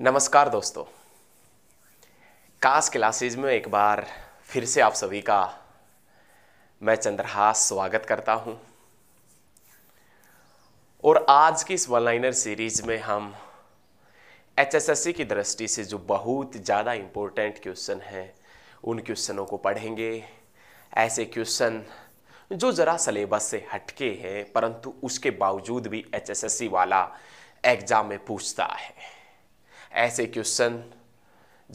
नमस्कार दोस्तों कास क्लासेज में एक बार फिर से आप सभी का मैं चंद्रहास स्वागत करता हूं और आज की इस वन लाइनर सीरीज में हम एचएसएससी की दृष्टि से जो बहुत ज़्यादा इम्पोर्टेंट क्वेश्चन हैं उन क्वेश्चनों को पढ़ेंगे ऐसे क्वेश्चन जो ज़रा सलेबस से हटके हैं परंतु उसके बावजूद भी एचएसएससी वाला एग्ज़ाम में पूछता है ऐसे क्वेश्चन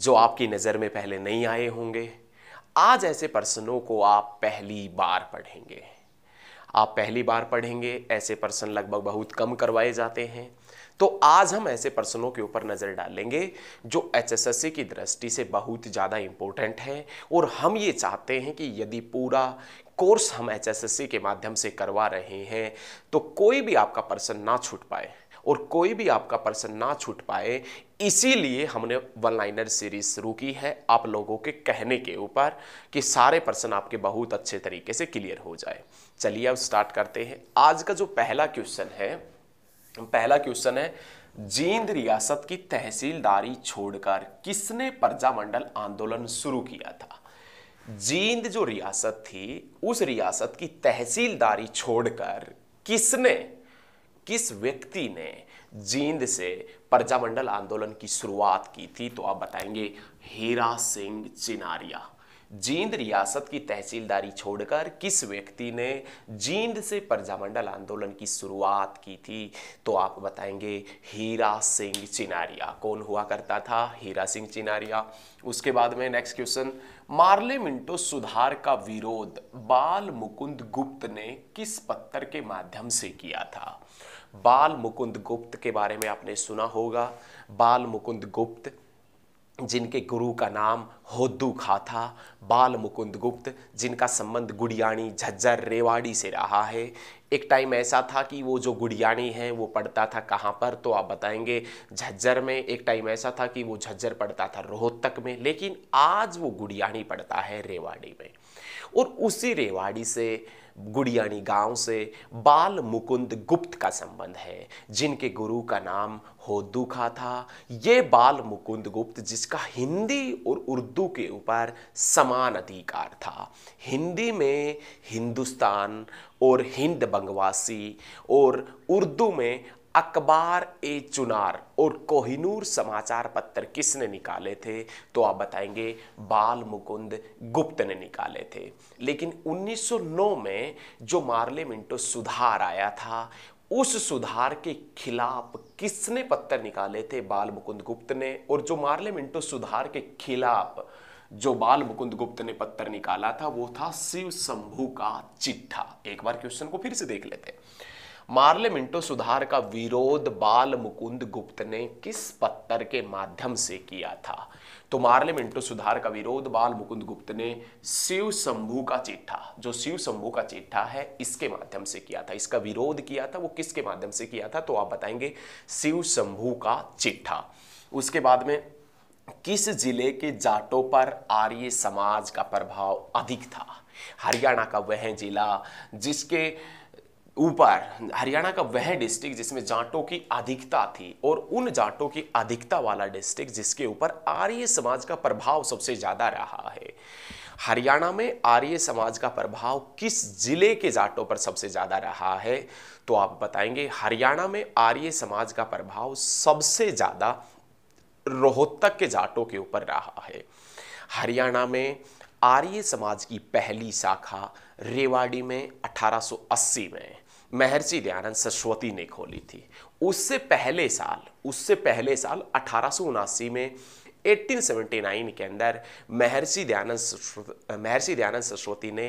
जो आपकी नज़र में पहले नहीं आए होंगे आज ऐसे पर्सनों को आप पहली बार पढ़ेंगे आप पहली बार पढ़ेंगे ऐसे पर्सन लगभग बहुत कम करवाए जाते हैं तो आज हम ऐसे पर्सनों के ऊपर नज़र डालेंगे जो एचएसएससी की दृष्टि से बहुत ज़्यादा इम्पोर्टेंट है और हम ये चाहते हैं कि यदि पूरा कोर्स हम एचएसएससी के माध्यम से करवा रहे हैं तो कोई भी आपका पर्सन ना छूट पाए और कोई भी आपका पर्सन ना छूट पाए इसीलिए हमने वन लाइनर सीरीज शुरू की है आप लोगों के कहने के ऊपर कि सारे पर्सन आपके बहुत अच्छे तरीके से क्लियर हो जाए चलिए अब स्टार्ट करते हैं आज का जो पहला क्वेश्चन है पहला क्वेश्चन है जींद रियासत की तहसीलदारी छोड़कर किसने प्रजामंडल आंदोलन शुरू किया था जींद जो रियासत थी उस रियासत की तहसीलदारी छोड़कर किसने किस व्यक्ति ने जींद से प्रजामंडल आंदोलन की शुरुआत की थी तो आप बताएंगे हीरा सिंह चिनारिया जींद रियासत की तहसीलदारी छोड़कर किस व्यक्ति ने जींद से प्रजामंडल आंदोलन की शुरुआत की थी तो आप बताएंगे हीरा सिंह चिनारिया कौन हुआ करता था हीरा सिंह चिनारिया उसके बाद में नेक्स्ट क्वेश्चन मार्ले मिंटो सुधार का विरोध बाल मुकुंद गुप्त ने किस पत्थर के माध्यम से किया था बाल मुकुंद गुप्त के बारे में आपने सुना होगा बाल मुकुंद गुप्त जिनके गुरु का नाम होद्दू खा था बाल मुकुंद गुप्त जिनका संबंध गुड़ियाणी झज्जर रेवाड़ी से रहा है एक टाइम ऐसा था कि वो जो गुड़ियाणी है वो पढ़ता था कहाँ पर तो आप बताएंगे झज्जर में एक टाइम ऐसा था कि वो झज्जर पढ़ता था रोहतक में लेकिन आज वो गुड़ियाणी पढ़ता है रेवाड़ी में और उसी रेवाड़ी से गुड़ियानी गांव से बाल मुकुंद गुप्त का संबंध है जिनके गुरु का नाम होदुखा था ये बाल मुकुंद गुप्त जिसका हिंदी और उर्दू के ऊपर समान अधिकार था हिंदी में हिंदुस्तान और हिंद बंगवासी और उर्दू में अकबार ए चुनार और कोहिनूर समाचार पत्र किसने निकाले थे तो आप बताएंगे बाल मुकुंद गुप्त ने निकाले थे लेकिन 1909 में जो मार्ले मिंटो सुधार आया था उस सुधार के खिलाफ किसने पत्थर निकाले थे बाल मुकुंद गुप्त ने और जो मार्ले मिंटो सुधार के खिलाफ जो बाल मुकुंद गुप्त ने पत्थर निकाला था वो था शिव शंभू का चिट्ठा एक बार क्वेश्चन को फिर से देख लेते हैं मार्ले मिंटो सुधार का विरोध बाल मुकुंद गुप्त ने किस पत्थर के माध्यम से किया था तो मार्ले मिंटो सुधार का विरोध बाल मुकुंद गुप्त ने शिव शंभू का चिट्ठा जो शिव शंभू का चिट्ठा है इसके माध्यम से किया था इसका विरोध किया था वो किसके माध्यम से किया था तो आप बताएंगे शिव शंभू का चिट्ठा उसके बाद में किस जिले के जाटों पर आर्य समाज का प्रभाव अधिक था हरियाणा का वह जिला जिसके ऊपर हरियाणा का वह डिस्ट्रिक्ट जिसमें जाटों की अधिकता थी और उन जाटों की अधिकता वाला डिस्ट्रिक्ट जिसके ऊपर आर्य समाज का प्रभाव सबसे ज़्यादा रहा है हरियाणा में आर्य समाज का प्रभाव किस जिले के जाटों पर सबसे ज़्यादा रहा है तो आप बताएंगे हरियाणा में आर्य समाज का प्रभाव सबसे ज़्यादा रोहतक के जाटों के ऊपर रहा है हरियाणा में आर्य समाज की पहली शाखा रेवाड़ी में 1880 में महर्षि दयानंद सरस्वती ने खोली थी उससे पहले साल उससे पहले साल अठारह में 1879 के अंदर महर्षि दयानंद महर्षि दयानंद सरस्वती ने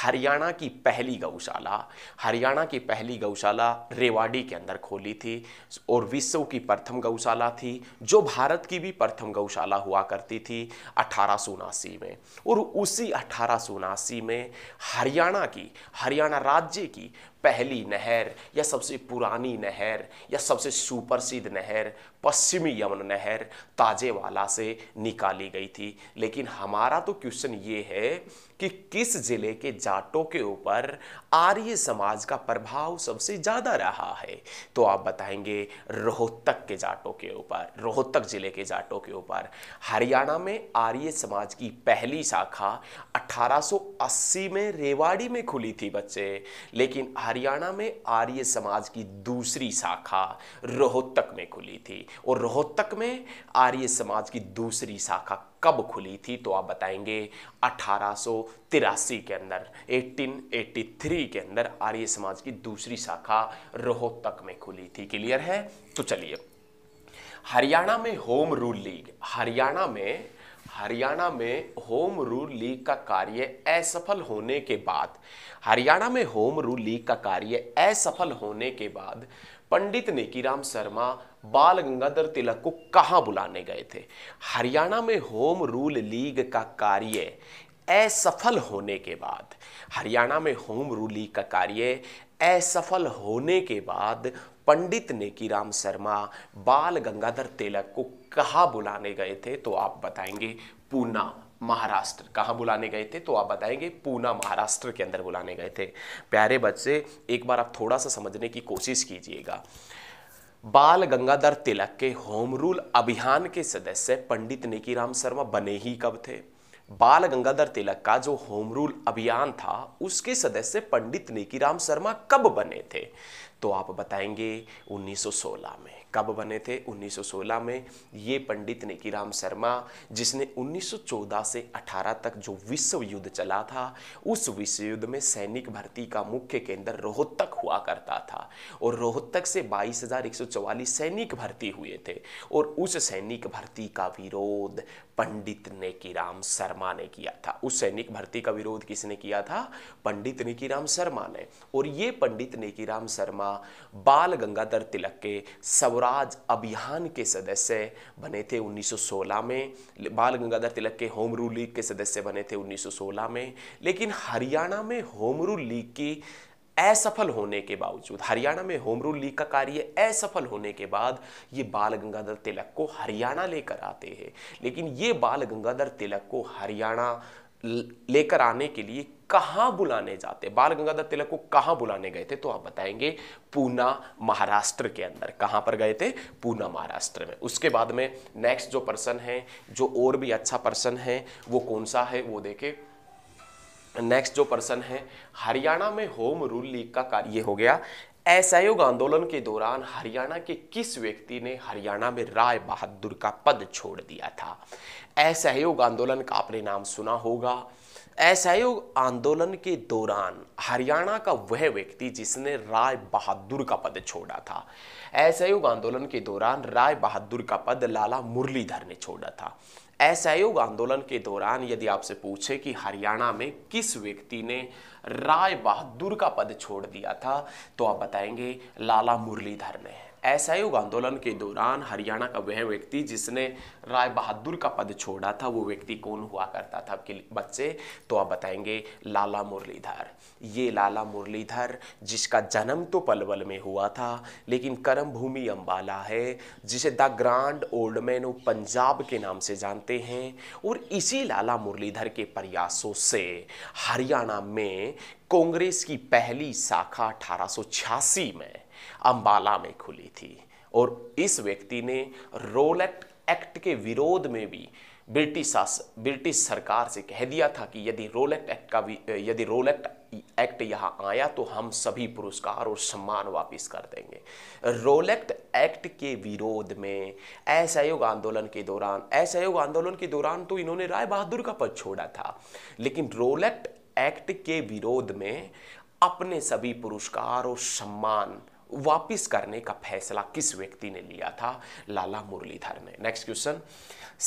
हरियाणा की पहली गौशाला हरियाणा की पहली गौशाला रेवाड़ी के अंदर खोली थी और विश्व की प्रथम गौशाला थी जो भारत की भी प्रथम गौशाला हुआ करती थी अठारह में और उसी अठारह में हरियाणा की हरियाणा राज्य की पहली नहर या सबसे पुरानी नहर या सबसे सुप्रसिद्ध नहर पश्चिमी यमन नहर ताजेवाला से निकाली गई थी लेकिन हमारा तो क्वेश्चन ये है कि किस जिले के जाटों के ऊपर आर्य समाज का प्रभाव सबसे ज़्यादा रहा है तो आप बताएंगे रोहतक के जाटों के ऊपर रोहतक जिले के जाटों के ऊपर हरियाणा में आर्य समाज की पहली शाखा 1880 में रेवाड़ी में खुली थी बच्चे लेकिन हरियाणा में आर्य समाज की दूसरी शाखा रोहतक में खुली थी और रोहतक में आर्य समाज की दूसरी शाखा कब खुली थी तो आप बताएंगे अठारह के अंदर 1883 के अंदर आर्य समाज की दूसरी शाखा रोहतक में खुली थी क्लियर है तो चलिए हरियाणा में होम रूल लीग हरियाणा में हरियाणा में होम रूल लीग का कार्य असफल होने के बाद हरियाणा में होम रूल लीग का कार्य असफल होने के बाद पंडित नेकीराम शर्मा बाल गंगाधर तिलक को कहाँ बुलाने गए थे हरियाणा में होम रूल लीग का कार्य असफल होने के बाद हरियाणा में होम रूल लीग का कार्य असफल होने के बाद पंडित नेकीराम शर्मा बाल गंगाधर तिलक को कहाँ बुलाने गए थे तो आप बताएंगे पूना महाराष्ट्र कहाँ बुलाने गए थे तो आप बताएंगे पूना महाराष्ट्र के अंदर बुलाने गए थे प्यारे बच्चे एक बार आप थोड़ा सा समझने की कोशिश कीजिएगा बाल गंगाधर तिलक के होम रूल अभियान के सदस्य पंडित राम शर्मा बने ही कब थे बाल गंगाधर तिलक का जो होम रूल अभियान था उसके सदस्य पंडित राम शर्मा कब बने थे तो आप बताएंगे 1916 में कब बने थे 1916 में ये पंडित राम शर्मा जिसने 1914 से 18 तक जो विश्व युद्ध चला था उस विश्व युद्ध में सैनिक भर्ती का मुख्य केंद्र रोहतक हुआ करता था और रोहतक से 22,144 सैनिक भर्ती हुए थे और उस सैनिक भर्ती का विरोध पंडित नेकीराम शर्मा ने किया था उस सैनिक भर्ती का विरोध किसने किया था पंडित नेकीराम शर्मा ने और ये पंडित नेकीराम शर्मा बाल गंगाधर तिलक के सब स्वराज अभियान के सदस्य बने थे 1916 में बाल गंगाधर तिलक के होम रूल लीग के सदस्य बने थे 1916 में लेकिन हरियाणा में होम रूल लीग की असफल होने के बावजूद हरियाणा में होम रूल लीग का कार्य असफल होने के बाद ये बाल गंगाधर तिलक को हरियाणा लेकर आते हैं लेकिन ये बाल गंगाधर तिलक को हरियाणा लेकर आने के लिए कहाँ बुलाने जाते बाल गंगाधर तिलक को कहाँ बुलाने गए थे तो आप बताएंगे पूना महाराष्ट्र के अंदर कहाँ पर गए थे पूना महाराष्ट्र में उसके बाद में नेक्स्ट जो पर्सन है जो और भी अच्छा पर्सन है वो कौन सा है वो देखे नेक्स्ट जो पर्सन है हरियाणा में होम रूल लीग का कार्य हो गया असहयोग आंदोलन के दौरान हरियाणा के किस व्यक्ति ने हरियाणा में राय बहादुर का पद छोड़ दिया था असहयोग आंदोलन का आपने नाम सुना होगा असहयोग आंदोलन के दौरान हरियाणा का वह व्यक्ति जिसने राय बहादुर का पद छोड़ा था असहयोग आंदोलन के दौरान राय बहादुर का पद लाला मुरलीधर ने छोड़ा था असहयोग आंदोलन के दौरान यदि आपसे पूछे कि हरियाणा में किस व्यक्ति ने राय बहादुर का पद छोड़ दिया था तो आप बताएंगे लाला मुरलीधर ने असहयोग आंदोलन के दौरान हरियाणा का वह व्यक्ति जिसने राय बहादुर का पद छोड़ा था वो व्यक्ति कौन हुआ करता था आपके बच्चे तो आप बताएंगे लाला मुरलीधर ये लाला मुरलीधर जिसका जन्म तो पलवल में हुआ था लेकिन कर्म भूमि अम्बाला है जिसे the grand old man of Punjab के नाम से जानते हैं और इसी लाला मुरलीधर के प्रयासों से हरियाणा में कांग्रेस की पहली शाखा अठारह में अंबाला में खुली थी और इस व्यक्ति ने रोलेट एक्ट के विरोध में भी ब्रिटिश शासन ब्रिटिश सरकार से कह दिया था कि यदि रोलेक्ट एक्ट का यदि रोलेक्ट एक्ट यहाँ आया तो हम सभी पुरस्कार और सम्मान वापस कर देंगे रोलेक्ट एक्ट के विरोध में असहयोग आंदोलन के दौरान असहयोग आंदोलन के दौरान तो इन्होंने राय बहादुर का पद छोड़ा था लेकिन रोलेक्ट एक्ट के विरोध में अपने सभी पुरस्कार और सम्मान वापिस करने का फैसला किस व्यक्ति ने लिया था लाला मुरलीधर ने नेक्स्ट क्वेश्चन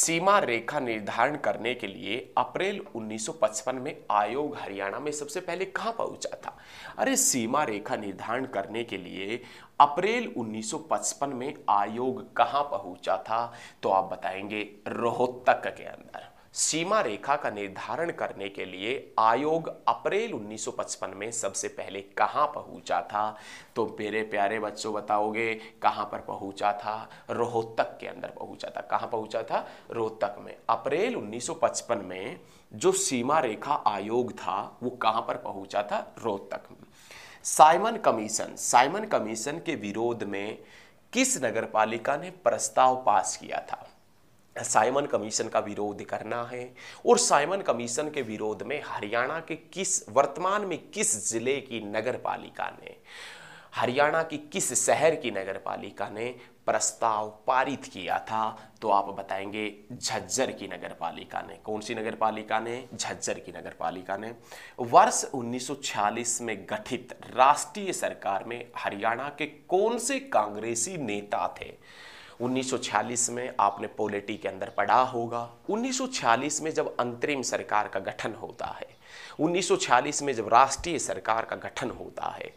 सीमा रेखा निर्धारण करने के लिए अप्रैल 1955 में आयोग हरियाणा में सबसे पहले कहां पहुंचा था अरे सीमा रेखा निर्धारण करने के लिए अप्रैल 1955 में आयोग कहां पहुंचा था तो आप बताएंगे रोहतक के अंदर सीमा रेखा का निर्धारण करने के लिए आयोग अप्रैल 1955 में सबसे पहले कहाँ पहुँचा था तो मेरे प्यारे बच्चों बताओगे कहाँ पर पहुँचा था रोहतक के अंदर पहुँचा था कहाँ पहुँचा था रोहतक में अप्रैल 1955 में जो सीमा रेखा आयोग था वो कहाँ पर पहुँचा था रोहतक में साइमन कमीशन साइमन कमीशन के विरोध में किस नगरपालिका ने प्रस्ताव पास किया था साइमन कमीशन का विरोध करना है और साइमन कमीशन के विरोध में हरियाणा के किस वर्तमान में किस जिले की नगर पालिका ने हरियाणा की किस शहर की नगर पालिका ने प्रस्ताव पारित किया था तो आप बताएंगे झज्जर की नगर पालिका ने कौन सी नगर पालिका ने झज्जर की नगर पालिका ने वर्ष 1946 में गठित राष्ट्रीय सरकार में हरियाणा के कौन से कांग्रेसी नेता थे 1946 में आपने पॉलिटी के अंदर पढ़ा होगा 1946 में जब अंतरिम सरकार का गठन होता है 1946 में जब राष्ट्रीय सरकार का गठन होता है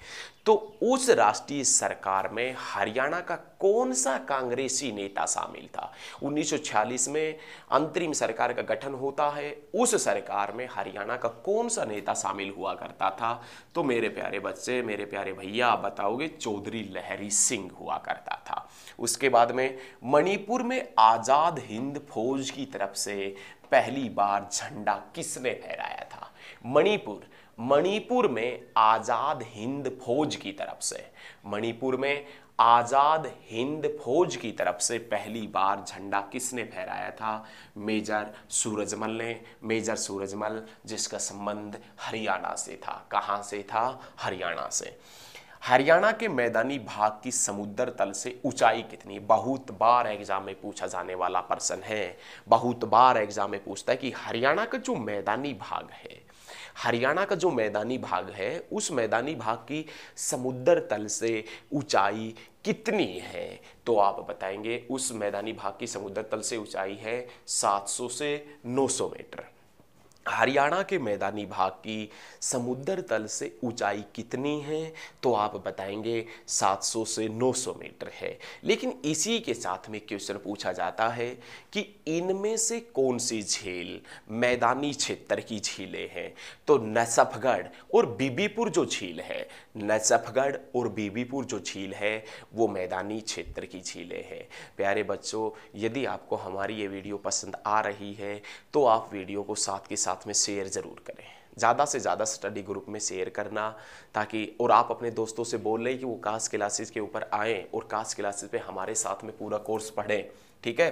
तो उस राष्ट्रीय सरकार में हरियाणा का कौन सा कांग्रेसी नेता शामिल था 1946 में अंतरिम सरकार का गठन होता है उस सरकार में हरियाणा का कौन सा नेता शामिल हुआ करता था तो मेरे प्यारे बच्चे मेरे प्यारे भैया आप बताओगे चौधरी लहरी सिंह हुआ करता था उसके बाद में मणिपुर में आज़ाद हिंद फौज की तरफ से पहली बार झंडा किसने फहराया मणिपुर मणिपुर में आज़ाद हिंद फौज की तरफ से मणिपुर में आज़ाद हिंद फौज की तरफ से पहली बार झंडा किसने फहराया था मेजर सूरजमल ने मेजर सूरजमल जिसका संबंध हरियाणा से था कहाँ से था हरियाणा से हरियाणा के मैदानी भाग की समुद्र तल से ऊंचाई कितनी बहुत बार एग्जाम में पूछा जाने वाला पर्सन है बहुत बार एग्जाम में पूछता है कि हरियाणा का जो मैदानी भाग है हरियाणा का जो मैदानी भाग है उस मैदानी भाग की समुद्र तल से ऊंचाई कितनी है तो आप बताएंगे उस मैदानी भाग की समुद्र तल से ऊंचाई है 700 से 900 मीटर हरियाणा के मैदानी भाग की समुद्र तल से ऊंचाई कितनी है तो आप बताएंगे 700 से 900 मीटर है लेकिन इसी के साथ में क्वेश्चन पूछा जाता है कि इनमें से कौन सी झील मैदानी क्षेत्र की झीलें हैं तो नसफगढ़ और बीबीपुर जो झील है नजफगढ़ और बीबीपुर जो झील है वो मैदानी क्षेत्र की झीलें हैं प्यारे बच्चों यदि आपको हमारी ये वीडियो पसंद आ रही है तो आप वीडियो को साथ के साथ में शेयर ज़रूर करें ज़्यादा से ज़्यादा स्टडी ग्रुप में शेयर करना ताकि और आप अपने दोस्तों से बोल रहे कि वो कास्ट क्लासेस के ऊपर आएँ और कास्ट क्लासेस पे हमारे साथ में पूरा कोर्स पढ़ें ठीक है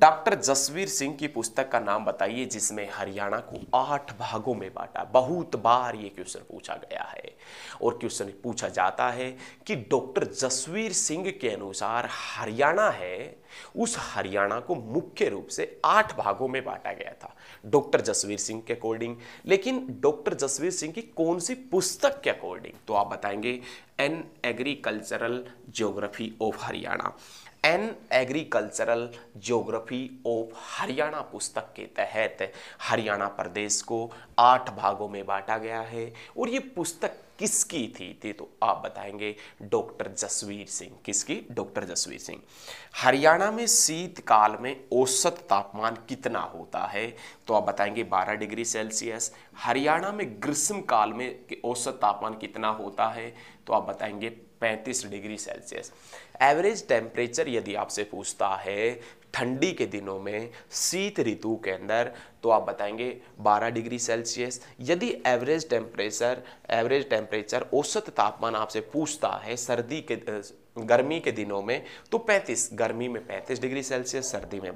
डॉक्टर जसवीर सिंह की पुस्तक का नाम बताइए जिसमें हरियाणा को आठ भागों में बांटा बहुत बार ये क्वेश्चन पूछा गया है और क्वेश्चन पूछा जाता है कि डॉक्टर जसवीर सिंह के अनुसार हरियाणा है उस हरियाणा को मुख्य रूप से आठ भागों में बांटा गया था डॉक्टर जसवीर सिंह के अकॉर्डिंग लेकिन डॉक्टर जसवीर सिंह की कौन सी पुस्तक के अकॉर्डिंग तो आप बताएंगे an agricultural geography of Haryana an agricultural geography of Haryana पुस्तक के तहत हरियाणा प्रदेश को आठ भागों में बांटा गया है और ये पुस्तक किसकी थी थी तो आप बताएंगे डॉक्टर जसवीर सिंह किसकी डॉक्टर जसवीर सिंह हरियाणा में शीतकाल में औसत तापमान कितना होता है तो आप बताएंगे 12 डिग्री सेल्सियस हरियाणा में ग्रीष्म काल में औसत तापमान कितना होता है तो आप बताएंगे पैंतीस डिग्री सेल्सियस एवरेज टेम्परेचर यदि आपसे पूछता है ठंडी के दिनों में शीत ऋतु के अंदर तो आप बताएंगे 12 डिग्री सेल्सियस यदि एवरेज टेम्परेचर एवरेज टेम्परेचर औसत तापमान आपसे पूछता है सर्दी के गर्मी के दिनों में तो 35 गर्मी में 35 डिग्री सेल्सियस सर्दी में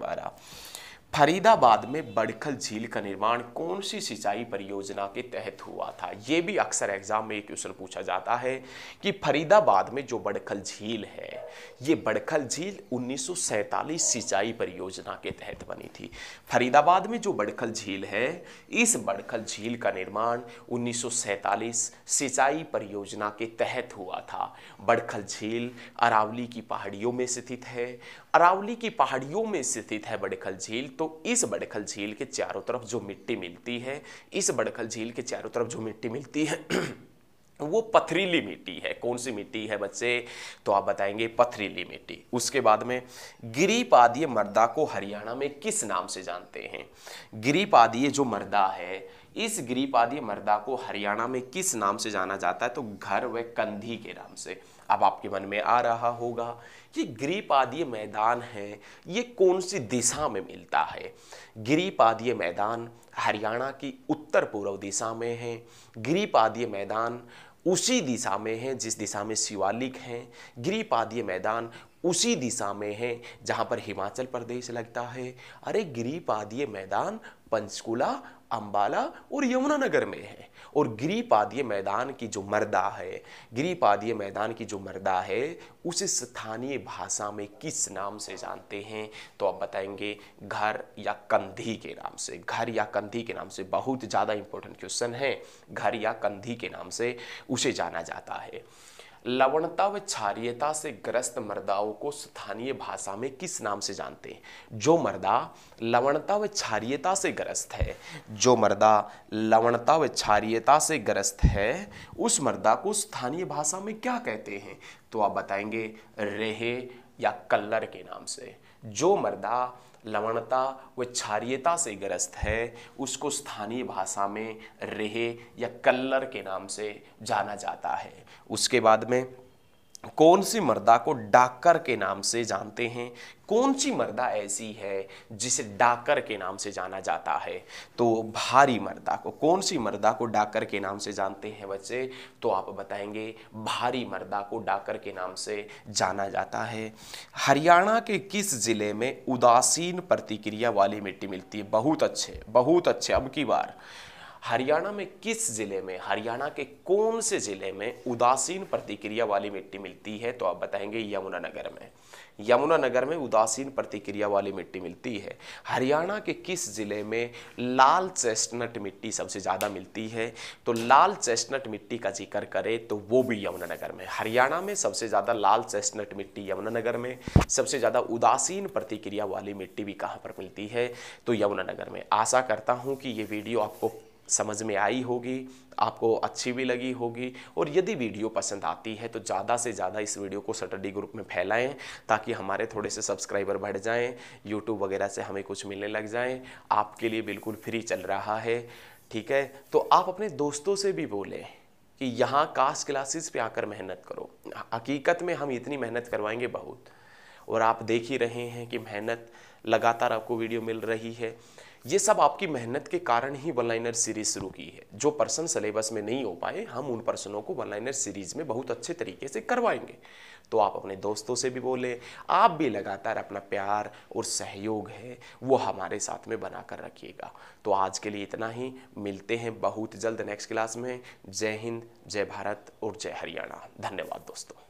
फरीदाबाद में बड़खल झील का निर्माण कौन सी सिंचाई परियोजना के तहत हुआ था ये भी अक्सर एग्जाम में एक क्वेश्चन पूछा जाता है कि फरीदाबाद में जो बड़खल झील है ये बड़खल झील उन्नीस सिंचाई परियोजना के तहत बनी थी फरीदाबाद में जो बड़खल झील है इस बड़खल झील का निर्माण उन्नीस सिंचाई परियोजना के तहत हुआ था बड़खल झील अरावली की पहाड़ियों में स्थित है अरावली की पहाड़ियों में स्थित है बड़खल झील तो तो इस बड़खल झील के चारों तरफ जो मिट्टी मिलती है इस बड़खल झील के चारों तरफ जो मिट्टी मिलती है वो पथरीली मिट्टी है कौन सी मिट्टी है बच्चे तो आप बताएंगे पथरीली मिट्टी उसके बाद में गिरिपादीय मर्दा को हरियाणा में किस नाम से जानते हैं गिरिपादीय जो मर्दा है इस गिरिपादीय मर्दा को हरियाणा में किस नाम से जाना जाता है तो घर व कंधी के नाम से अब आपके मन में आ रहा होगा कि गिरिपादीय मैदान है ये कौन सी दिशा में मिलता है गिरिपादीय मैदान हरियाणा की उत्तर पूर्व दिशा में है गिरिपादीय मैदान उसी दिशा में है जिस दिशा में शिवालिक हैं गिरिपादीय मैदान उसी दिशा में है जहाँ पर हिमाचल प्रदेश लगता है अरे गिरिपादीय मैदान पंचकुला अम्बाला और यमुनानगर में है और गिरीपादीय मैदान की जो मर्दा है गिरीपादीय मैदान की जो मर्दा है उसे स्थानीय भाषा में किस नाम से जानते हैं तो आप बताएंगे घर या कंधी के नाम से घर या कंधी के नाम से बहुत ज़्यादा इंपॉर्टेंट क्वेश्चन है घर या कंधी के नाम से उसे जाना जाता है लवणता व क्षारियता से ग्रस्त मर्दाओं को स्थानीय भाषा में किस नाम से जानते हैं जो मर्दा लवणता व क्षारियता से ग्रस्त है जो मर्दा लवणता व क्षारियता से ग्रस्त है उस मर्दा को स्थानीय भाषा में क्या कहते हैं तो आप बताएंगे रेहे या कल्लर के नाम से जो मर्दा लवणता व क्षारियता से ग्रस्त है उसको स्थानीय भाषा में रेहे या कल्लर के नाम से जाना जाता है उसके बाद में कौन सी मर्दा को डाकर के नाम से जानते हैं कौन सी मर्दा ऐसी है जिसे डाकर के नाम से जाना जाता है तो भारी मर्दा को कौन सी मर्दा को डाकर के नाम से जानते हैं बच्चे तो आप बताएंगे भारी मर्दा को डाकर के नाम से जाना जाता है हरियाणा के किस ज़िले में उदासीन प्रतिक्रिया वाली मिट्टी मिलती है बहुत अच्छे बहुत अच्छे अब की बार हरियाणा में किस जिले में हरियाणा के कौन से जिले में उदासीन प्रतिक्रिया वाली मिट्टी मिलती है तो आप बताएंगे यमुनानगर में यमुनानगर में उदासीन प्रतिक्रिया वाली मिट्टी मिलती है हरियाणा के किस जिले में लाल चेस्टनट मिट्टी सबसे ज़्यादा मिलती है तो लाल चेस्टनट मिट्टी का जिक्र करें तो वो भी यमुनानगर में हरियाणा में सबसे ज़्यादा लाल चेस्टनट मिट्टी यमुनानगर में सबसे ज़्यादा उदासीन प्रतिक्रिया वाली मिट्टी भी कहाँ पर मिलती है तो यमुनानगर में आशा करता हूँ कि ये वीडियो आपको समझ में आई होगी आपको अच्छी भी लगी होगी और यदि वीडियो पसंद आती है तो ज़्यादा से ज़्यादा इस वीडियो को सटडी ग्रुप में फैलाएं ताकि हमारे थोड़े से सब्सक्राइबर बढ़ जाएं यूट्यूब वगैरह से हमें कुछ मिलने लग जाएं आपके लिए बिल्कुल फ्री चल रहा है ठीक है तो आप अपने दोस्तों से भी बोलें कि यहाँ कास्ट क्लासेस पे आकर मेहनत करो हकीकत में हम इतनी मेहनत करवाएंगे बहुत और आप देख ही रहे हैं कि मेहनत लगातार आपको वीडियो मिल रही है ये सब आपकी मेहनत के कारण ही वन लाइनर सीरीज शुरू की है जो पर्सन सिलेबस में नहीं हो पाए हम उन पर्सनों को वन लाइनर सीरीज में बहुत अच्छे तरीके से करवाएंगे तो आप अपने दोस्तों से भी बोले आप भी लगातार अपना प्यार और सहयोग है वो हमारे साथ में बना कर रखिएगा तो आज के लिए इतना ही मिलते हैं बहुत जल्द नेक्स्ट क्लास में जय हिंद जय भारत और जय हरियाणा धन्यवाद दोस्तों